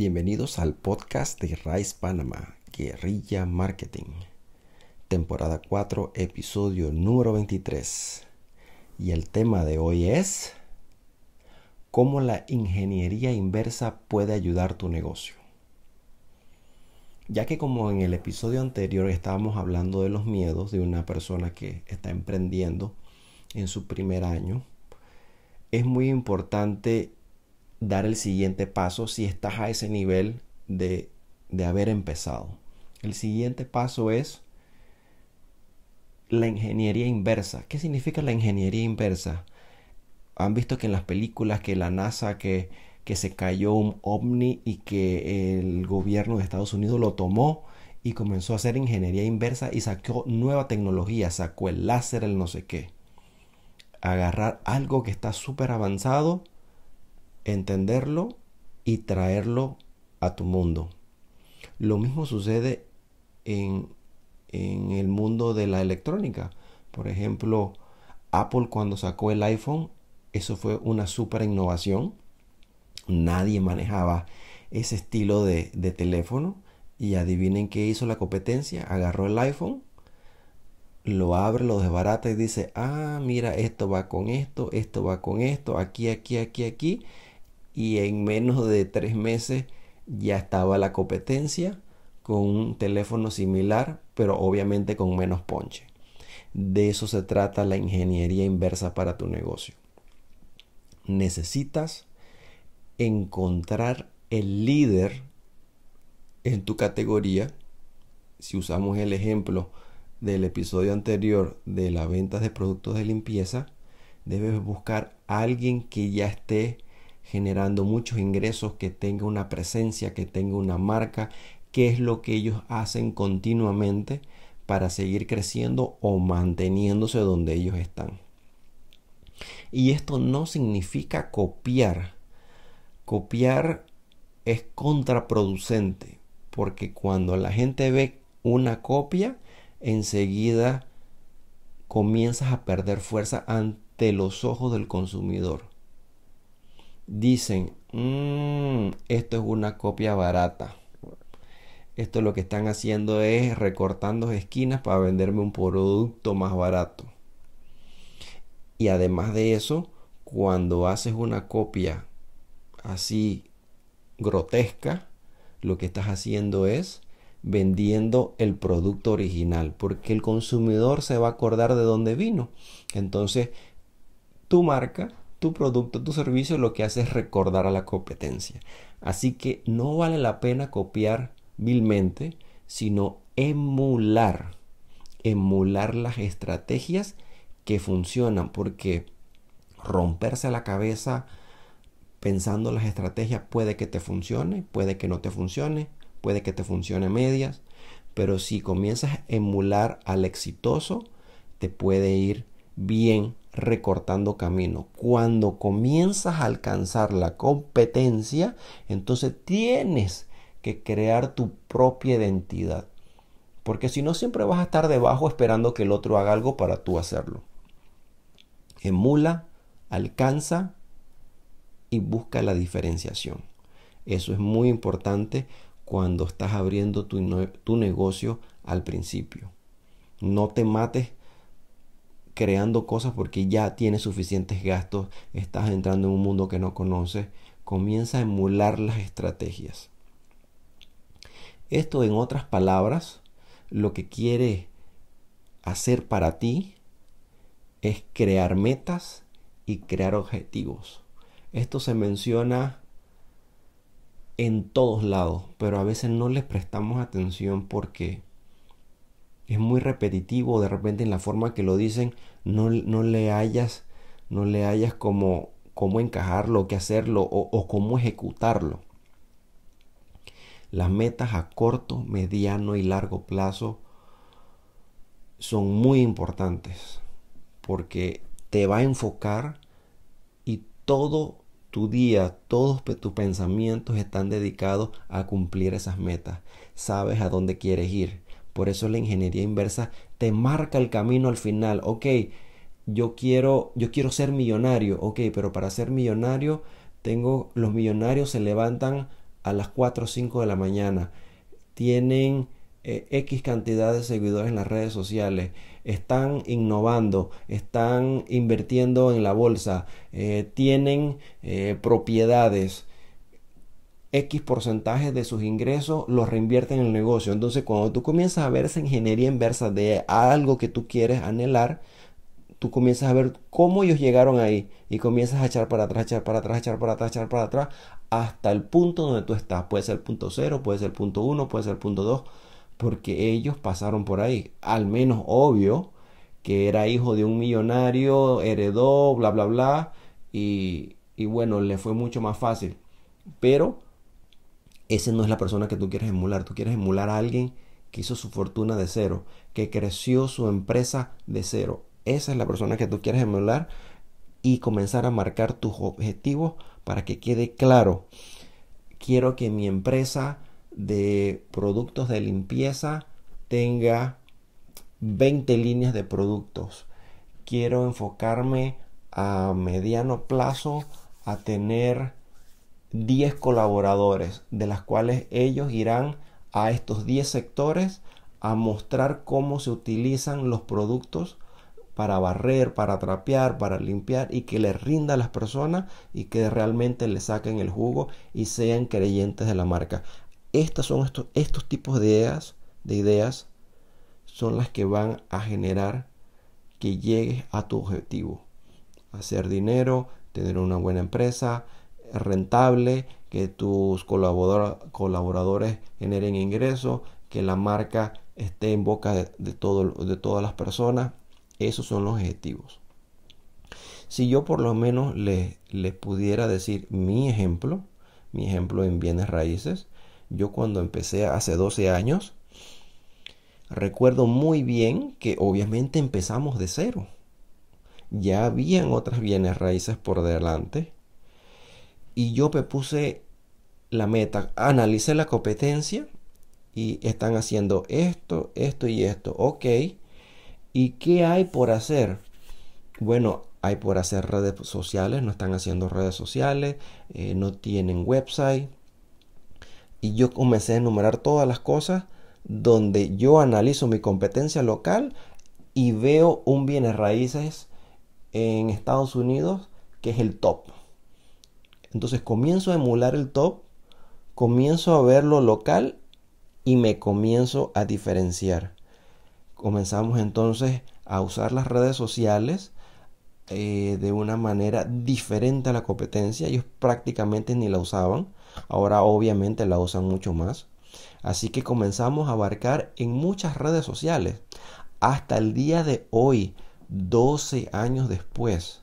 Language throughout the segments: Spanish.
Bienvenidos al podcast de Rice Panama, Guerrilla Marketing, temporada 4, episodio número 23. Y el tema de hoy es cómo la ingeniería inversa puede ayudar tu negocio. Ya que como en el episodio anterior estábamos hablando de los miedos de una persona que está emprendiendo en su primer año, es muy importante dar el siguiente paso si estás a ese nivel de, de haber empezado. El siguiente paso es la ingeniería inversa. ¿Qué significa la ingeniería inversa? Han visto que en las películas que la NASA, que, que se cayó un ovni y que el gobierno de Estados Unidos lo tomó y comenzó a hacer ingeniería inversa y sacó nueva tecnología, sacó el láser, el no sé qué. Agarrar algo que está súper avanzado entenderlo y traerlo a tu mundo. Lo mismo sucede en, el mundo de la electrónica. Por ejemplo, Apple cuando sacó el iPhone, eso fue una super innovación. Nadie manejaba ese estilo de, de teléfono. Y adivinen qué hizo la competencia. Agarró el iPhone, lo abre, lo desbarata y dice, ah, mira, esto va con esto, esto va con esto, aquí, aquí, aquí, aquí y en menos de tres meses ya estaba la competencia con un teléfono similar, pero obviamente con menos ponche. De eso se trata la ingeniería inversa para tu negocio. Necesitas encontrar el líder en tu categoría. Si usamos el ejemplo del episodio anterior de las ventas de productos de limpieza, debes buscar a alguien que ya esté generando muchos ingresos, que tenga una presencia, que tenga una marca, qué es lo que ellos hacen continuamente para seguir creciendo o manteniéndose donde ellos están. Y esto no significa copiar. Copiar es contraproducente, porque cuando la gente ve una copia, enseguida comienzas a perder fuerza ante los ojos del consumidor dicen, mm, esto es una copia barata. Esto lo que están haciendo es recortando esquinas para venderme un producto más barato. Y además de eso, cuando haces una copia así grotesca, lo que estás haciendo es vendiendo el producto original, porque el consumidor se va a acordar de dónde vino. Entonces, tu marca tu producto, tu servicio lo que hace es recordar a la competencia. Así que no vale la pena copiar vilmente, sino emular, emular las estrategias que funcionan, porque romperse la cabeza pensando las estrategias puede que te funcione, puede que no te funcione, puede que te funcione medias, pero si comienzas a emular al exitoso, te puede ir bien recortando camino. Cuando comienzas a alcanzar la competencia, entonces tienes que crear tu propia identidad. Porque si no, siempre vas a estar debajo esperando que el otro haga algo para tú hacerlo. Emula, alcanza y busca la diferenciación. Eso es muy importante cuando estás abriendo tu, tu negocio al principio. No te mates creando cosas porque ya tienes suficientes gastos, estás entrando en un mundo que no conoces, comienza a emular las estrategias. Esto en otras palabras, lo que quiere hacer para ti es crear metas y crear objetivos. Esto se menciona en todos lados, pero a veces no les prestamos atención porque es muy repetitivo, de repente en la forma que lo dicen no, le hayas, no le hayas como cómo encajarlo, qué hacerlo o, o cómo ejecutarlo. Las metas a corto, mediano y largo plazo son muy importantes porque te va a enfocar y todo tu día, todos tus pensamientos están dedicados a cumplir esas metas. Sabes a dónde quieres ir, por eso la ingeniería inversa te marca el camino al final. Ok, yo quiero, yo quiero ser millonario. Ok, pero para ser millonario, tengo, los millonarios se levantan a las 4 o 5 de la mañana. Tienen eh, X cantidad de seguidores en las redes sociales. Están innovando, están invirtiendo en la bolsa, eh, tienen eh, propiedades X porcentaje de sus ingresos los reinvierte en el negocio. Entonces, cuando tú comienzas a ver esa ingeniería inversa de algo que tú quieres anhelar, tú comienzas a ver cómo ellos llegaron ahí y comienzas a echar para atrás, echar para atrás, echar para atrás, echar para atrás, hasta el punto donde tú estás. Puede ser punto cero, puede ser punto uno puede ser punto dos porque ellos pasaron por ahí. Al menos obvio que era hijo de un millonario, heredó, bla, bla, bla, y, y bueno, le fue mucho más fácil. Pero esa no es la persona que tú quieres emular. Tú quieres emular a alguien que hizo su fortuna de cero, que creció su empresa de cero. Esa es la persona que tú quieres emular y comenzar a marcar tus objetivos para que quede claro. Quiero que mi empresa de productos de limpieza tenga 20 líneas de productos. Quiero enfocarme a mediano plazo a tener 10 colaboradores, de las cuales ellos irán a estos 10 sectores a mostrar cómo se utilizan los productos para barrer, para trapear, para limpiar y que les rinda a las personas y que realmente le saquen el jugo y sean creyentes de la marca. Estas son estos, estos tipos de ideas, de ideas son las que van a generar que llegues a tu objetivo. Hacer dinero, tener una buena empresa, rentable, que tus colaboradores generen ingresos, que la marca esté en boca de, todo, de todas las personas. Esos son los objetivos. Si yo por lo menos les le pudiera decir mi ejemplo, mi ejemplo en bienes raíces, yo cuando empecé hace 12 años, recuerdo muy bien que obviamente empezamos de cero. Ya habían otras bienes raíces por delante, y yo me puse la meta, analicé la competencia y están haciendo esto, esto y esto. Ok. ¿Y qué hay por hacer? Bueno, hay por hacer redes sociales, no están haciendo redes sociales, eh, no tienen website. Y yo comencé a enumerar todas las cosas donde yo analizo mi competencia local y veo un bienes raíces en Estados Unidos que es el top. Entonces comienzo a emular el top, comienzo a ver lo local y me comienzo a diferenciar. Comenzamos entonces a usar las redes sociales eh, de una manera diferente a la competencia. Ellos prácticamente ni la usaban. Ahora obviamente la usan mucho más. Así que comenzamos a abarcar en muchas redes sociales. Hasta el día de hoy, 12 años después,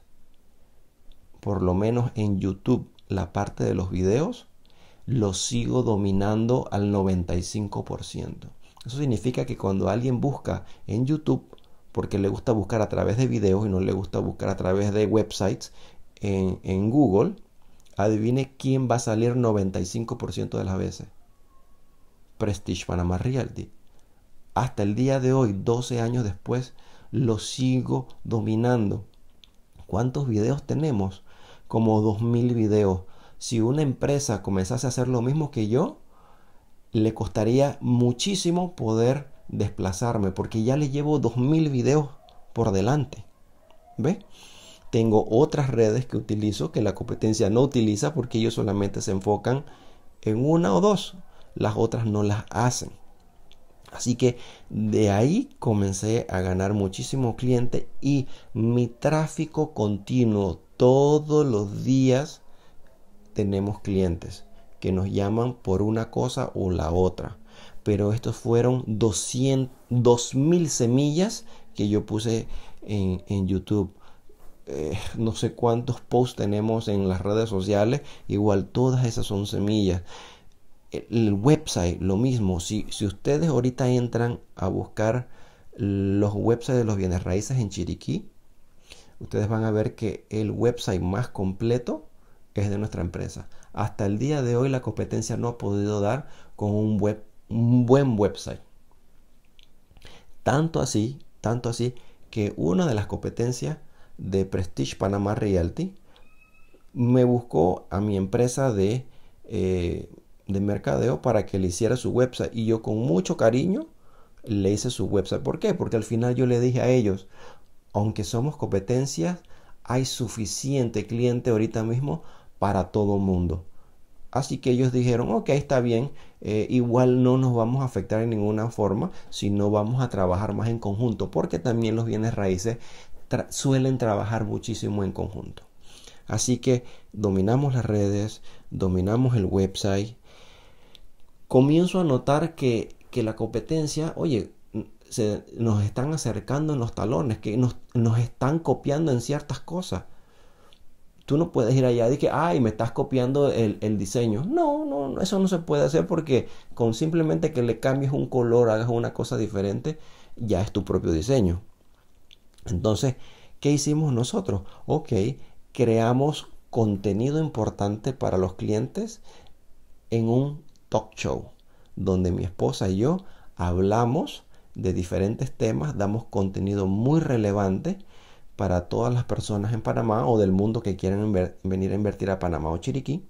por lo menos en YouTube, la parte de los videos, lo sigo dominando al 95%. Eso significa que cuando alguien busca en YouTube, porque le gusta buscar a través de videos y no le gusta buscar a través de websites en, Google, adivine quién va a salir 95% de las veces. Prestige Panama Realty. Hasta el día de hoy, 12 años después, lo sigo dominando. ¿Cuántos videos tenemos? como 2.000 videos. Si una empresa comenzase a hacer lo mismo que yo, le costaría muchísimo poder desplazarme porque ya le llevo 2.000 videos por delante. ¿Ve? Tengo otras redes que utilizo que la competencia no utiliza porque ellos solamente se enfocan en una o dos. Las otras no las hacen. Así que de ahí comencé a ganar muchísimo cliente y mi tráfico continuo todos los días tenemos clientes que nos llaman por una cosa o la otra. Pero estos fueron 200, 2000 semillas que yo puse en, YouTube. Eh, no sé cuántos posts tenemos en las redes sociales. Igual todas esas son semillas. El, website, lo mismo. Si, si ustedes ahorita entran a buscar los websites de los bienes raíces en Chiriquí, ustedes van a ver que el website más completo es de nuestra empresa. Hasta el día de hoy la competencia no ha podido dar con un, web, buen website. Tanto así, tanto así que una de las competencias de Prestige panamá Realty me buscó a mi empresa de, eh, de mercadeo para que le hiciera su website y yo con mucho cariño le hice su website. ¿Por qué? Porque al final yo le dije a ellos, aunque somos competencias, hay suficiente cliente ahorita mismo para todo mundo. Así que ellos dijeron, ok, está bien, eh, igual no nos vamos a afectar en ninguna forma, si no vamos a trabajar más en conjunto, porque también los bienes raíces suelen trabajar muchísimo en conjunto. Así que dominamos las redes, dominamos el website. Comienzo a notar que, que la competencia, oye, nos están acercando en los talones, que nos, están copiando en ciertas cosas. Tú no puedes ir allá y que, ay, me estás copiando el, el diseño. No, no, eso no se puede hacer porque con simplemente que le cambies un color, hagas una cosa diferente, ya es tu propio diseño. Entonces, ¿qué hicimos nosotros? Ok, creamos contenido importante para los clientes en un talk show, donde mi esposa y yo hablamos de diferentes temas, damos contenido muy relevante para todas las personas en Panamá o del mundo que quieran venir a invertir a Panamá o Chiriquí.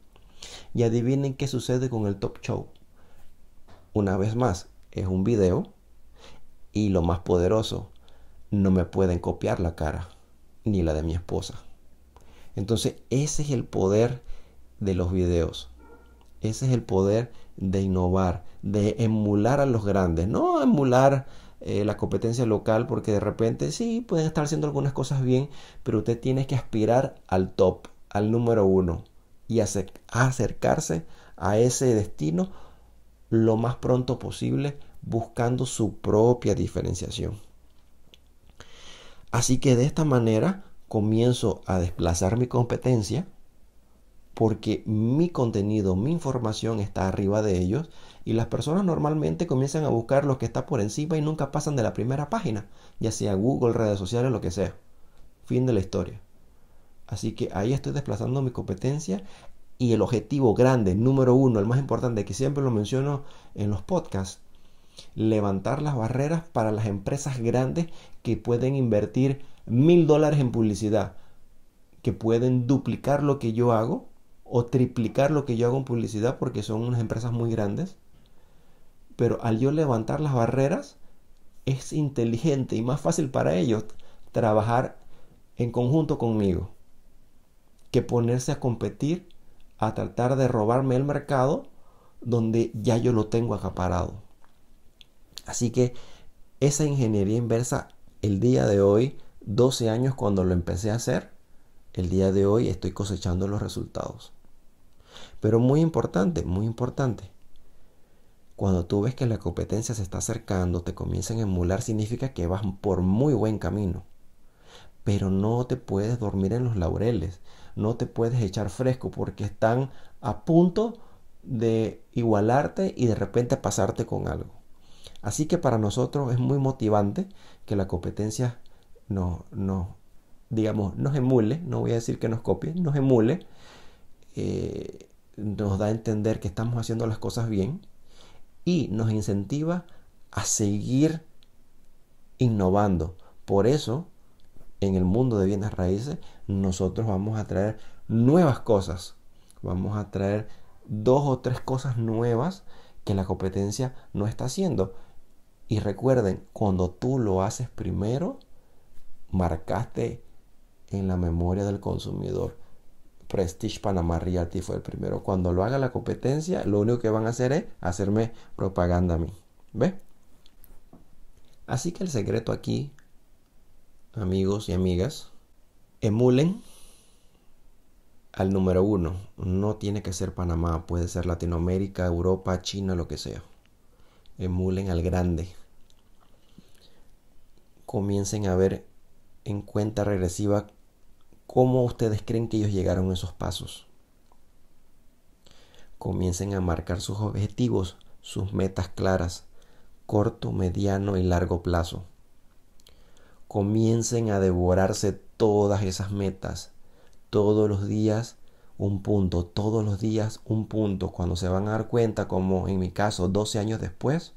Y adivinen qué sucede con el Top Show. Una vez más, es un video y lo más poderoso, no me pueden copiar la cara ni la de mi esposa. Entonces, ese es el poder de los videos. Ese es el poder de innovar, de emular a los grandes, no emular eh, la competencia local porque de repente sí pueden estar haciendo algunas cosas bien, pero usted tiene que aspirar al top, al número uno y acercarse a ese destino lo más pronto posible buscando su propia diferenciación. Así que de esta manera comienzo a desplazar mi competencia porque mi contenido, mi información está arriba de ellos y las personas normalmente comienzan a buscar lo que está por encima y nunca pasan de la primera página, ya sea Google, redes sociales, lo que sea. Fin de la historia. Así que ahí estoy desplazando mi competencia y el objetivo grande, número uno, el más importante, que siempre lo menciono en los podcasts, levantar las barreras para las empresas grandes que pueden invertir mil dólares en publicidad, que pueden duplicar lo que yo hago o triplicar lo que yo hago en publicidad porque son unas empresas muy grandes. Pero al yo levantar las barreras, es inteligente y más fácil para ellos trabajar en conjunto conmigo que ponerse a competir, a tratar de robarme el mercado donde ya yo lo tengo acaparado. Así que esa ingeniería inversa el día de hoy, 12 años cuando lo empecé a hacer, el día de hoy estoy cosechando los resultados. Pero muy importante, muy importante. Cuando tú ves que la competencia se está acercando, te comienzan a emular, significa que vas por muy buen camino. Pero no te puedes dormir en los laureles, no te puedes echar fresco porque están a punto de igualarte y de repente pasarte con algo. Así que para nosotros es muy motivante que la competencia nos, no, digamos, nos emule, no voy a decir que nos copie, nos emule, eh, nos da a entender que estamos haciendo las cosas bien y nos incentiva a seguir innovando. Por eso, en el mundo de bienes raíces, nosotros vamos a traer nuevas cosas. Vamos a traer dos o tres cosas nuevas que la competencia no está haciendo. Y recuerden, cuando tú lo haces primero, marcaste en la memoria del consumidor. Prestige Panamá Realty fue el primero. Cuando lo haga la competencia, lo único que van a hacer es hacerme propaganda a mí. ¿Ve? Así que el secreto aquí, amigos y amigas, emulen al número uno. No tiene que ser Panamá, puede ser Latinoamérica, Europa, China, lo que sea. Emulen al grande. Comiencen a ver en cuenta regresiva ¿Cómo ustedes creen que ellos llegaron a esos pasos? Comiencen a marcar sus objetivos, sus metas claras, corto, mediano y largo plazo. Comiencen a devorarse todas esas metas, todos los días un punto, todos los días un punto, cuando se van a dar cuenta, como en mi caso, 12 años después,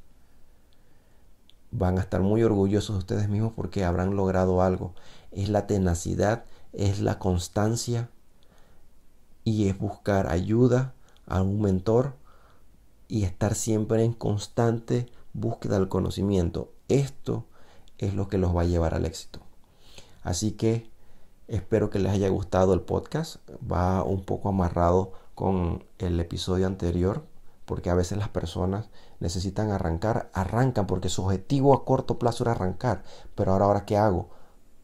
van a estar muy orgullosos de ustedes mismos porque habrán logrado algo. Es la tenacidad es la constancia y es buscar ayuda a un mentor y estar siempre en constante búsqueda del conocimiento. Esto es lo que los va a llevar al éxito. Así que espero que les haya gustado el podcast. Va un poco amarrado con el episodio anterior porque a veces las personas necesitan arrancar, arrancan porque su objetivo a corto plazo era arrancar, pero ahora ahora qué hago?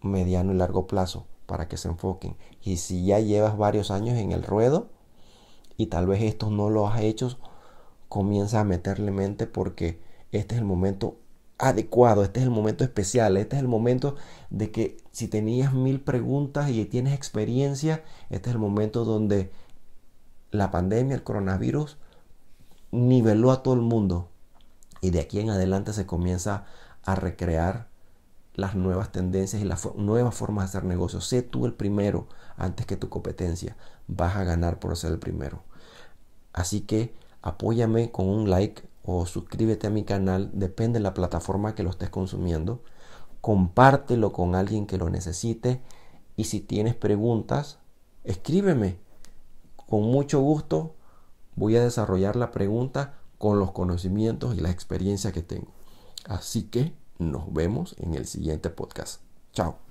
Mediano y largo plazo para que se enfoquen. Y si ya llevas varios años en el ruedo y tal vez esto no lo has hecho, comienza a meterle mente porque este es el momento adecuado, este es el momento especial, este es el momento de que si tenías mil preguntas y tienes experiencia, este es el momento donde la pandemia, el coronavirus, niveló a todo el mundo. Y de aquí en adelante se comienza a recrear las nuevas tendencias y las nuevas formas de hacer negocios. Sé tú el primero antes que tu competencia. Vas a ganar por ser el primero. Así que apóyame con un like o suscríbete a mi canal, depende de la plataforma que lo estés consumiendo. Compártelo con alguien que lo necesite y si tienes preguntas, escríbeme. Con mucho gusto voy a desarrollar la pregunta con los conocimientos y la experiencia que tengo. Así que nos vemos en el siguiente podcast. Chao.